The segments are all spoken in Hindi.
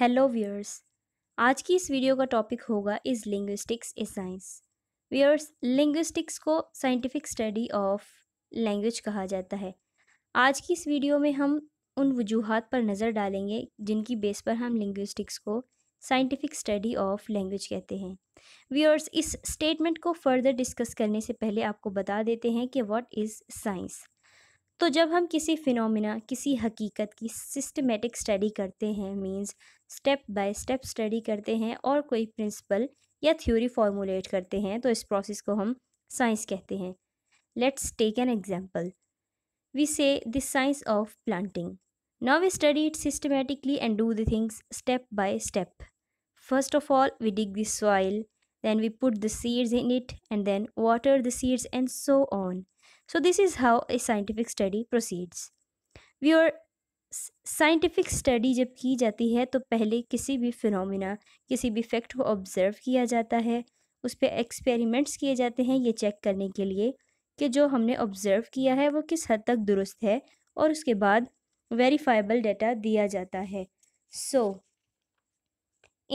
हेलो व्यूअर्स आज की इस वीडियो का टॉपिक होगा is linguistics a science viewers linguistics को साइंटिफिक स्टडी ऑफ लैंग्वेज कहा जाता है आज की इस वीडियो में हम उन वजूहत पर नज़र डालेंगे जिनकी बेस पर हम लिंग्विस्टिक्स को साइंटिफिक स्टडी ऑफ लैंग्वेज कहते हैं व्यूअर्स इस स्टेटमेंट को फर्दर डिस्कस करने से पहले आपको बता देते हैं कि व्हाट इज़ साइंस तो जब हम किसी फिनोमिना किसी हकीकत की सिस्टमेटिक स्टडी करते हैं means step by step study करते हैं और कोई प्रिंसिपल या थ्योरी फॉर्मुलेट करते हैं तो इस प्रोसेस को हम साइंस कहते हैं let's take an example we say the science of planting now we study it systematically and do the things step by step first of all we dig soil then we put the seeds in it and then water the seeds and so on So this is how a scientific study proceeds. We scientific study जब की जाती है तो पहले किसी भी फिनोमिना किसी भी फैक्ट को ऑब्ज़र्व किया जाता है उस पर एक्सपेरिमेंट्स किए जाते हैं ये चेक करने के लिए कि जो हमने ऑब्ज़र्व किया है वो किस हद तक दुरुस्त है और उसके बाद वेरीफाइबल डेटा दिया जाता है so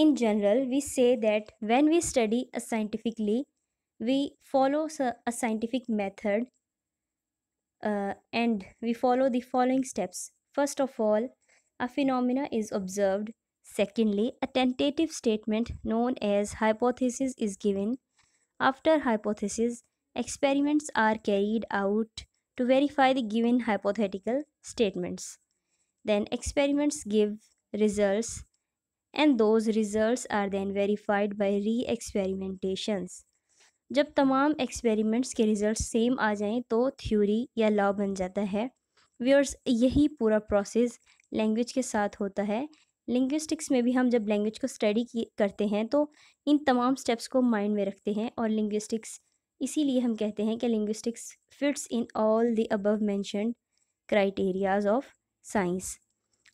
in general we say that when we study a scientifically we follow a scientific method uh, and we follow the following steps. First of all, a phenomena is observed. Secondly, a tentative statement known as hypothesis is given. After hypothesis, experiments are carried out to verify the given hypothetical statements. Then experiments give results and those results are then verified by re-experimentations. जब तमाम एक्सपेरिमेंट्स के रिज़ल्ट सेम आ जाएं तो थ्योरी या लॉ बन जाता है व्यूअर्स यही पूरा प्रोसेस लैंग्वेज के साथ होता है लिंग्विस्टिक्स में भी हम जब लैंग्वेज को स्टडी करते हैं तो इन तमाम स्टेप्स को माइंड में रखते हैं और लिंग्विस्टिक्स इसीलिए हम कहते हैं कि linguistics fits in all the above mentioned criterias of science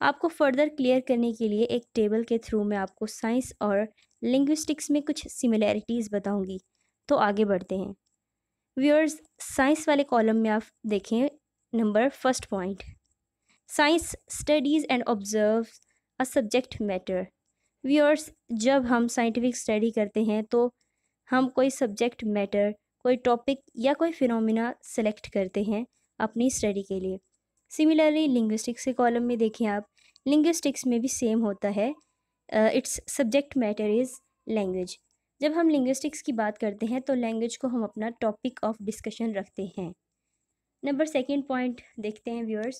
आपको फर्दर क्लियर करने के लिए एक टेबल के थ्रू मैं आपको साइंस और लिंग्विस्टिक्स में कुछ सिमिलैरिटीज़ बताऊँगी तो आगे बढ़ते हैं व्यूअर्स साइंस वाले कॉलम में आप देखें number first point science studies and observe a subject matter viewers जब हम साइंटिफिक स्टडी करते हैं तो हम कोई सब्जेक्ट मैटर कोई टॉपिक या कोई फिनोमिना सेलेक्ट करते हैं अपनी स्टडी के लिए सिमिलरली लिंग्विस्टिक्स के कॉलम में देखें आप लिंग्विस्टिक्स में भी सेम होता है its subject matter is language जब हम लिंग्विस्टिक्स की बात करते हैं तो लैंग्वेज को हम अपना टॉपिक ऑफ डिस्कशन रखते हैं नंबर सेकेंड पॉइंट देखते हैं व्यूअर्स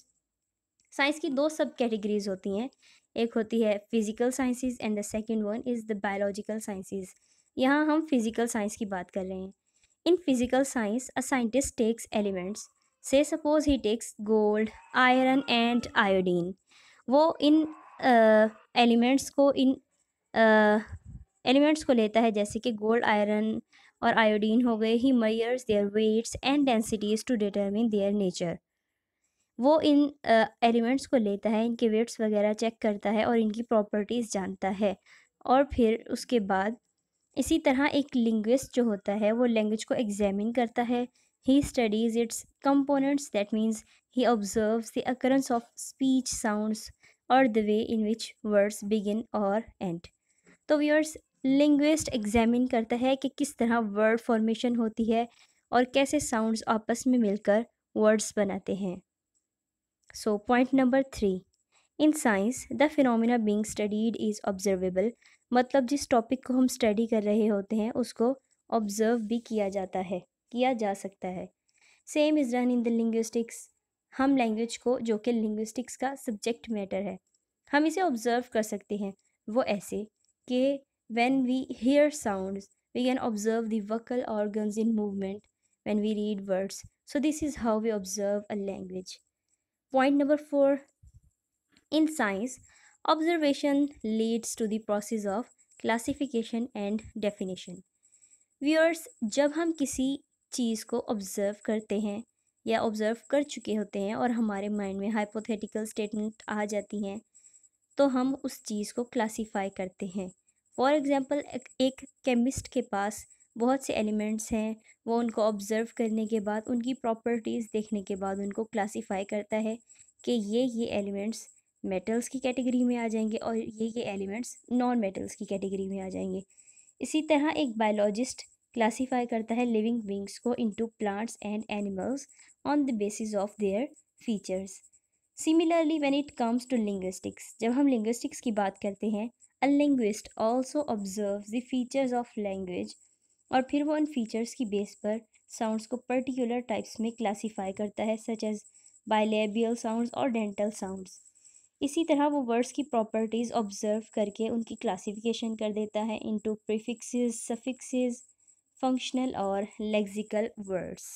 साइंस की दो सब कैटेगरीज होती हैं एक होती है physical sciences and the second one is the biological sciences यहाँ हम फिज़िकल साइंस की बात कर रहे हैं in physical science a scientist takes elements से suppose he takes gold iron and iodine वो इन एलिमेंट्स uh, को इन uh, एलिमेंट्स को लेता है जैसे कि गोल्ड आयरन और आयोडीन हो गए he measures their weights and densities to determine their nature वो इन एलिमेंट्स uh, को लेता है इनके वेट्स वगैरह चेक करता है और इनकी प्रॉपर्टीज़ जानता है और फिर उसके बाद इसी तरह एक लिंग्विस्ट जो होता है वो लैंग्वेज को एग्जामिन करता है he studies its components that means he observes the occurrence of speech sounds और the way in which words begin और एंड तो व्यूअर्स लिंग्विस्ट एग्जामिन करता है कि किस तरह वर्ड फॉर्मेशन होती है और कैसे साउंड्स आपस में मिलकर वर्ड्स बनाते हैं so point number three in science the phenomena being studied is observable मतलब जिस टॉपिक को हम स्टडी कर रहे होते हैं उसको ऑब्ज़र्व भी किया जाता है किया जा सकता है same is run in the linguistics हम लैंग्वेज को जो कि लिंग्विस्टिक्स का सब्जेक्ट मैटर है हम इसे ऑब्ज़र्व कर सकते हैं वो ऐसे कि When we hear sounds, we can observe the vocal organs in movement when we read words. So, this is how we observe a language. Point number 4 in science, observation leads to the process of classification and definition viewers jab hum kisi चीज़ को ऑब्ज़र्व करते हैं या ऑब्ज़र्व कर चुके होते हैं और हमारे माइंड में हाइपोथेटिकल स्टेटमेंट आ जाती हैं तो हम उस चीज़ को क्लासिफाई करते हैं फॉर एग्ज़ाम्पल एक केमिस्ट के पास बहुत से एलिमेंट्स हैं वो उनको ऑब्ज़र्व करने के बाद उनकी प्रॉपर्टीज़ देखने के बाद उनको क्लासीफाई करता है कि ये ये एलिमेंट्स मेटल्स की कैटेगरी में आ जाएंगे और ये ये एलिमेंट्स नॉन मेटल्स की कैटेगरी में आ जाएंगे इसी तरह एक बायोलॉजिस्ट क्लासीफाई करता है लिविंग बींग्स को to plants and animals on the basis of their features similarly when it comes to linguistics जब हम लिंग्विस्टिक्स की बात करते हैं a linguist also observe the features of language और फिर वो उन फीचर्स की बेस पर साउंड्स को पर्टिकुलर टाइप्स में क्लासीफाई करता है सच एज बायलेबियल साउंड्स और डेंटल साउंड्स इसी तरह वो वर्ड्स की प्रॉपर्टीज़ ऑब्जर्व करके उनकी क्लासिफिकेशन कर देता है इनटू प्रीफिक्सेस सफिक्सेस फंक्शनल और lexical words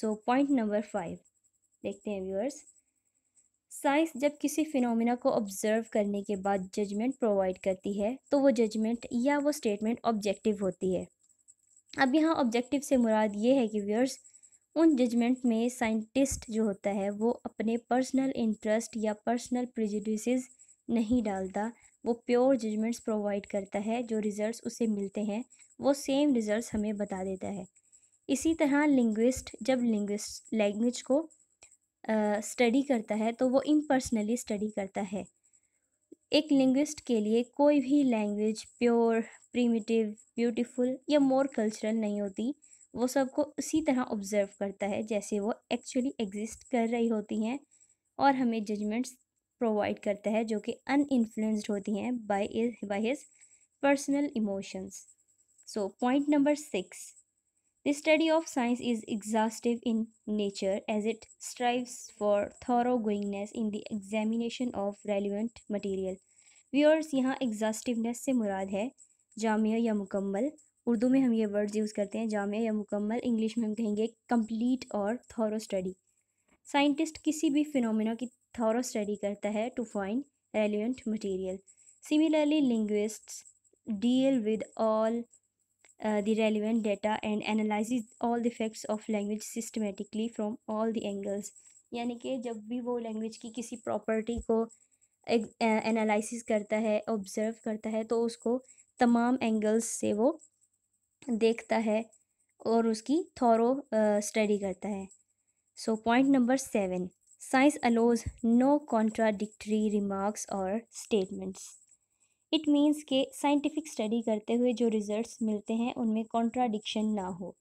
so point number five देखते हैं व्यूअर्स साइंस जब किसी फिनोमिना को ऑब्जर्व करने के बाद जजमेंट प्रोवाइड करती है तो वो जजमेंट या वो स्टेटमेंट ऑब्जेक्टिव होती है अब यहाँ ऑब्जेक्टिव से मुराद ये है कि व्यूअर्स उन जजमेंट में साइंटिस्ट जो होता है वो अपने पर्सनल इंटरेस्ट या पर्सनल प्रिजुडिस नहीं डालता वो प्योर जजमेंट्स प्रोवाइड करता है जो रिज़ल्ट्स उसे मिलते हैं वो सेम रिज़ल्ट्स हमें बता देता है इसी तरह लिंग्विस्ट जब लिंग्विस्ट लैंग्वेज को स्टडी करता है तो वो इम्पर्सनली स्टडी करता है एक लिंग्विस्ट के लिए कोई भी लैंग्वेज प्योर प्रीमिटिव ब्यूटीफुल या मोर कल्चरल नहीं होती वो सबको उसी तरह ऑब्ज़र्व करता है जैसे वो एक्चुअली एग्जिस्ट कर रही होती हैं और हमें जजमेंट्स प्रोवाइड करता है जो कि अन अनइन्फ्लुएंस्ड होती हैं by by his personal emotions so point number six The study of science is exhaustive in nature as it strives for thoroughgoingness in the examination of relevant material. Viewers यहाँ एग्जास्टिवनेस से मुराद है जामिया या मुकम्मल उर्दू में हम ये वर्ड्स यूज़ करते हैं जामिया या मुकम्मल इंग्लिश में हम कहेंगे कंप्लीट और थॉरो स्टडी साइंटिस्ट किसी भी फिनोमेना की थॉरो स्टडी करता है to find relevant material similarly linguist deal with all uh, the relevant data and analyzes all the facts of language systematically from all the angles यानी कि जब भी वो लैंग्वेज की किसी प्रॉपर्टी को एनालिसिस uh, करता है ऑब्ज़र्व करता है तो उसको तमाम एंगल्स से वो देखता है और उसकी थॉरो स्टडी uh, करता है so point number seven science allows no contradictory remarks और स्टेटमेंट्स इट मीन्स के साइंटिफिक स्टडी करते हुए जो रिज़ल्ट्स मिलते हैं उनमें कॉन्ट्राडिक्शन ना हो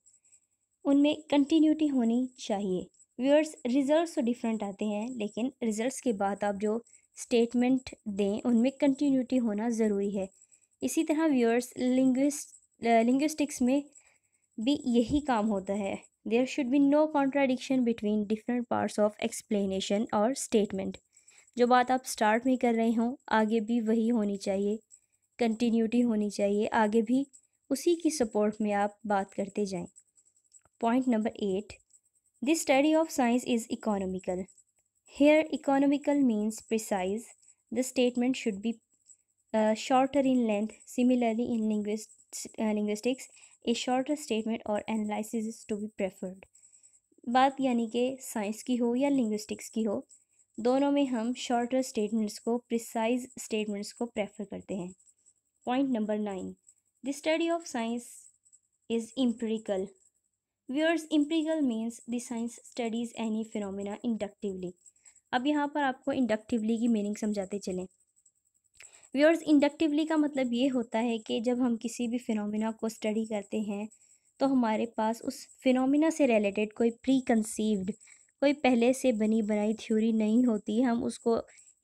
उनमें कंटिन्यूटी होनी चाहिए व्यूअर्स रिज़ल्ट तो डिफरेंट आते हैं लेकिन रिज़ल्ट के बाद आप जो स्टेटमेंट दें उनमें कंटिन्यूटी होना ज़रूरी है इसी तरह व्यूअर्स लिंग्विस्ट लिंग्विस्टिक्स में भी यही काम होता है there should be no contradiction between different parts of explanation और स्टेटमेंट जो बात आप स्टार्ट में कर रहे हों आगे भी वही होनी चाहिए कंटिन्यूटी होनी चाहिए आगे भी उसी की सपोर्ट में आप बात करते जाएं point number eight the study of science is economical here economical means precise the statement should be shorter in length similarly in linguistics a shorter statement और statement टू बी प्रेफर्ड बात यानी कि साइंस की हो या लिंग्विस्टिक्स की हो दोनों में हम शॉर्टर स्टेटमेंट्स को प्रिसाइज स्टेटमेंट्स को प्रेफर करते हैं point number nine the study of science is empirical viewers empirical means the science studies any phenomena inductively अब यहाँ पर आपको इंडक्टिवली की मीनिंग समझाते चलें व्यूअर्स इंडक्टिवली का मतलब ये होता है कि जब हम किसी भी फिनोमिना को स्टडी करते हैं तो हमारे पास उस फिनोमिना से रिलेटेड कोई प्री कंसीव्ड कोई पहले से बनी बनाई थ्योरी नहीं होती हम उसको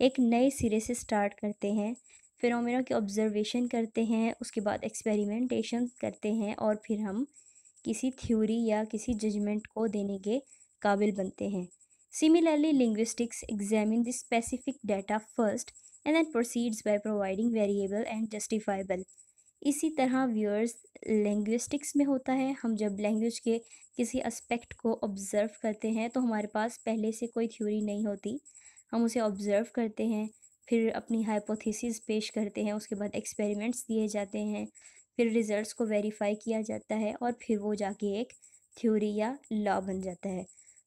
एक नए सिरे से स्टार्ट करते हैं फिनोमेना की ऑब्जर्वेशन करते हैं उसके बाद एक्सपेरिमेंटेशन करते हैं और फिर हम किसी थ्योरी या किसी जजमेंट को देने के काबिल बनते हैं similarly linguistics examine the specific data first and then proceeds by providing variable and justifiable इसी तरह व्यूअर्स लैंग्विस्टिक्स में होता है हम जब लैंग्वेज के किसी एस्पेक्ट को ऑब्ज़र्व करते हैं तो हमारे पास पहले से कोई थ्योरी नहीं होती हम उसे ऑब्ज़र्व करते हैं फिर अपनी हाइपोथेसिस पेश करते हैं उसके बाद एक्सपेरिमेंट्स दिए जाते हैं फिर रिज़ल्ट्स को वेरीफाई किया जाता है और फिर वो जाके एक थ्योरी या लॉ बन जाता है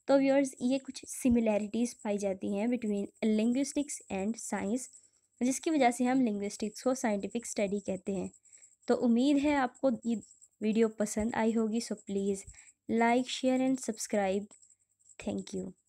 तो व्यूअर्स ये कुछ सिमिलैरिटीज़ पाई जाती हैं बिटवीन लिंग्विस्टिक्स एंड साइंस जिसकी वजह से हम लिंग्विस्टिक्स को साइंटिफिक स्टडी कहते हैं तो उम्मीद है आपको ये वीडियो पसंद आई होगी so please like share and subscribe thank you